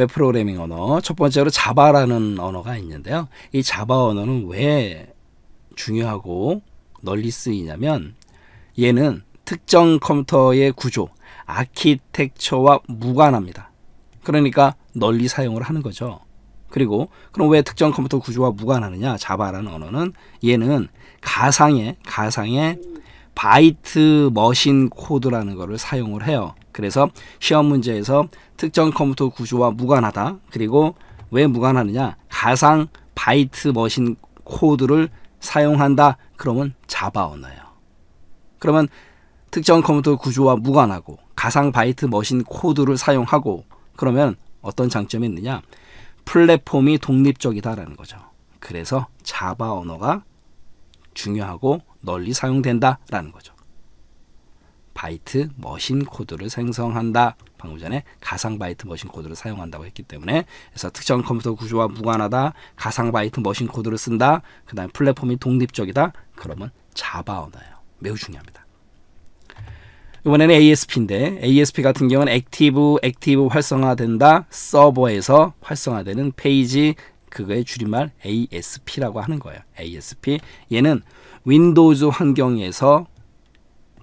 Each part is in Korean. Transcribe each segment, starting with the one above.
웹 프로그래밍 언어 첫 번째로 자바라는 언어가 있는데요. 이 자바 언어는 왜 중요하고 널리 쓰이냐면 얘는 특정 컴퓨터의 구조, 아키텍처와 무관합니다. 그러니까 널리 사용을 하는 거죠. 그리고 그럼 왜 특정 컴퓨터 구조와 무관하느냐? 자바라는 언어는 얘는 가상의 가상의 바이트 머신 코드라는 거를 사용을 해요. 그래서 시험 문제에서 특정 컴퓨터 구조와 무관하다. 그리고 왜 무관하느냐? 가상 바이트 머신 코드를 사용한다. 그러면 자바 언어예요. 그러면 특정 컴퓨터 구조와 무관하고 가상 바이트 머신 코드를 사용하고 그러면 어떤 장점이 있느냐? 플랫폼이 독립적이다라는 거죠. 그래서 자바 언어가 중요하고 널리 사용된다라는 거죠. 바이트 머신 코드를 생성한다. 방금 전에 가상 바이트 머신 코드를 사용한다고 했기 때문에 그래서 특정 컴퓨터 구조와 무관하다. 가상 바이트 머신 코드를 쓴다. 그 다음에 플랫폼이 독립적이다. 그러면 자바 언어예요. 매우 중요합니다. 이번에는 ASP인데 ASP 같은 경우는 액티브 액티브 활성화된다 서버에서 활성화되는 페이지 그거의 줄임말 ASP라고 하는 거예요. ASP 얘는 윈도우즈 환경에서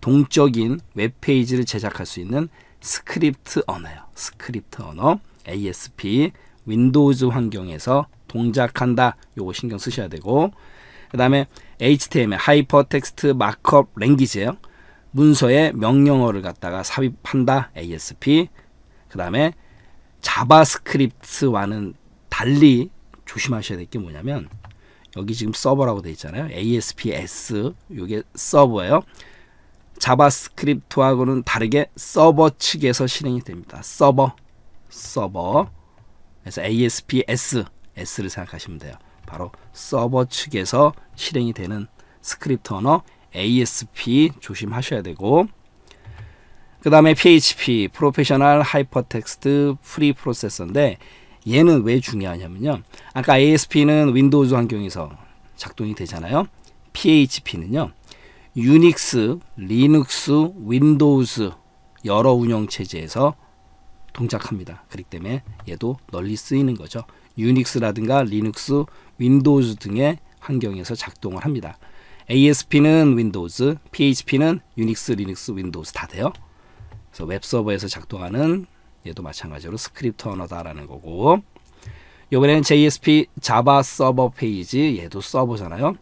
동적인 웹페이지를 제작할 수 있는 스크립트 언어요. 스크립트 언어 ASP 윈도우즈 환경에서 동작한다. 요거 신경 쓰셔야 되고 그 다음에 HTML 하이퍼텍스트 마크업 랭귀지예요. 문서에 명령어를 갖다가 삽입한다. ASP 그 다음에 자바스크립트와는 달리 조심하셔야 될 게 뭐냐면 여기 지금 서버라고 돼 있잖아요. ASPS 이게 서버예요. 자바스크립트하고는 다르게 서버 측에서 실행이 됩니다. 서버, 서버. 그래서 ASPS, S를 생각하시면 돼요. 바로 서버 측에서 실행이 되는 스크립트 언어 ASP 조심하셔야 되고 그 다음에 PHP, 프로페셔널 하이퍼텍스트 프리 프로세서인데 얘는 왜 중요하냐면요. 아까 ASP는 윈도우즈 환경에서 작동이 되잖아요. PHP는요. 유닉스, 리눅스, 윈도우스 여러 운영체제에서 동작합니다. 그렇기 때문에 얘도 널리 쓰이는 거죠. 유닉스라든가 리눅스, 윈도우즈 등의 환경에서 작동을 합니다. ASP는 윈도우즈, PHP는 유닉스, 리눅스, 윈도우즈 다 돼요. 그래서 웹서버에서 작동하는 얘도 마찬가지로 스크립트 언어다라는 거고 이번에는 JSP 자바 서버 페이지 얘도 서버잖아요.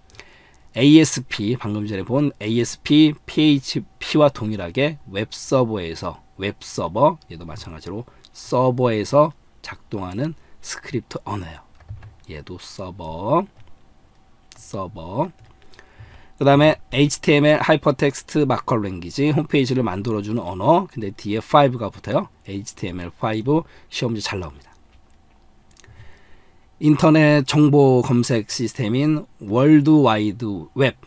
ASP 방금 전에 본 ASP PHP와 동일하게 웹 서버에서 웹 서버 얘도 마찬가지로 서버에서 작동하는 스크립트 언어예요. 얘도 서버 서버 그 다음에 HTML 하이퍼텍스트 마커 랭귀지 홈페이지를 만들어주는 언어 근데 뒤에 5가 붙어요 HTML5 시험지 잘 나옵니다 인터넷 정보 검색 시스템인 월드와이드 웹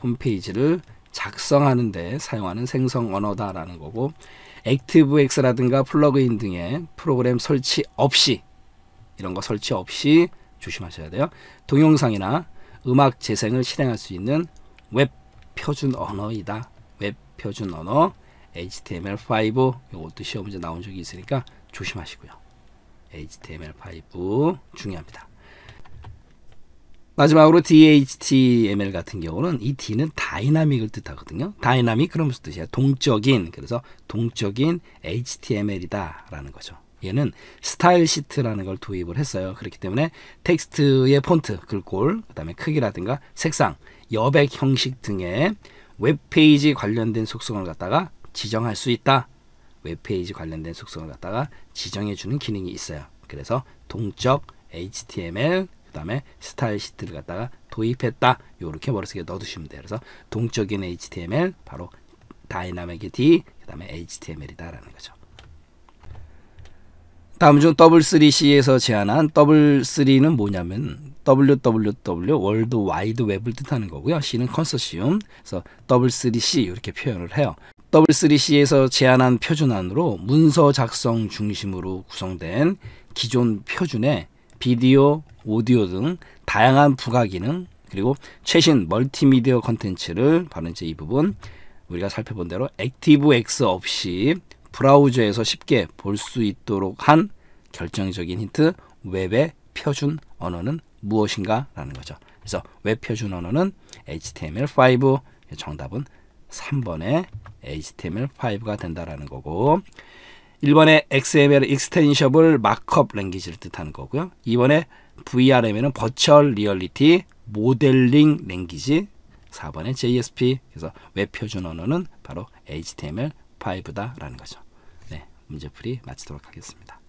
홈페이지를 작성하는 데 사용하는 생성 언어다라는 거고 액티브엑스라든가 플러그인 등의 프로그램 설치 없이 이런 거 설치 없이 조심하셔야 돼요. 동영상이나 음악 재생을 실행할 수 있는 웹 표준 언어이다. 웹 표준 언어 HTML5 이것도 시험 문제 나온 적이 있으니까 조심하시고요. HTML5 중요합니다. 마지막으로 DHTML 같은 경우는 이 D는 다이나믹을 뜻하거든요. 다이나믹 그러면서 뜻이야? 동적인 그래서 동적인 HTML이다라는 거죠. 얘는 스타일 시트라는 걸 도입을 했어요. 그렇기 때문에 텍스트의 폰트, 글꼴, 그다음에 크기라든가 색상, 여백 형식 등의 웹페이지 관련된 속성을 갖다가 지정할 수 있다. 웹페이지 관련된 속성을 갖다가 지정해 주는 기능이 있어요. 그래서 동적 HTML 그 다음에 스타일 시트를 갖다가 도입했다. 요렇게 머릿속에 넣어두시면 돼요. 그래서 동적인 HTML 바로 다이나믹의 D 그 다음에 HTML이다라는 거죠. 다음 중 W3C에서 제안한 W3는 뭐냐면 www 월드 와이드 웹을 뜻하는 거고요. C는 컨소시움. 그래서 W3C 이렇게 표현을 해요. W3C에서 제안한 표준안으로 문서 작성 중심으로 구성된 기존 표준에 비디오, 오디오 등 다양한 부가 기능 그리고 최신 멀티미디어 컨텐츠를 바로 이제 이 부분 우리가 살펴본 대로 액티브X 없이 브라우저에서 쉽게 볼 수 있도록 한 결정적인 힌트 웹의 표준 언어는 무엇인가 라는 거죠. 그래서 웹 표준 언어는 HTML5 정답은 3번에 HTML5가 된다라는 거고 1번에 XML 익스텐셔블 마크업 랭귀지를 뜻하는 거고요. 2번에 VRM에는 버츄얼 리얼리티 모델링 랭귀지 4번에 JSP 그래서 웹 표준 언어는 바로 HTML5다라는 거죠. 네, 문제풀이 마치도록 하겠습니다.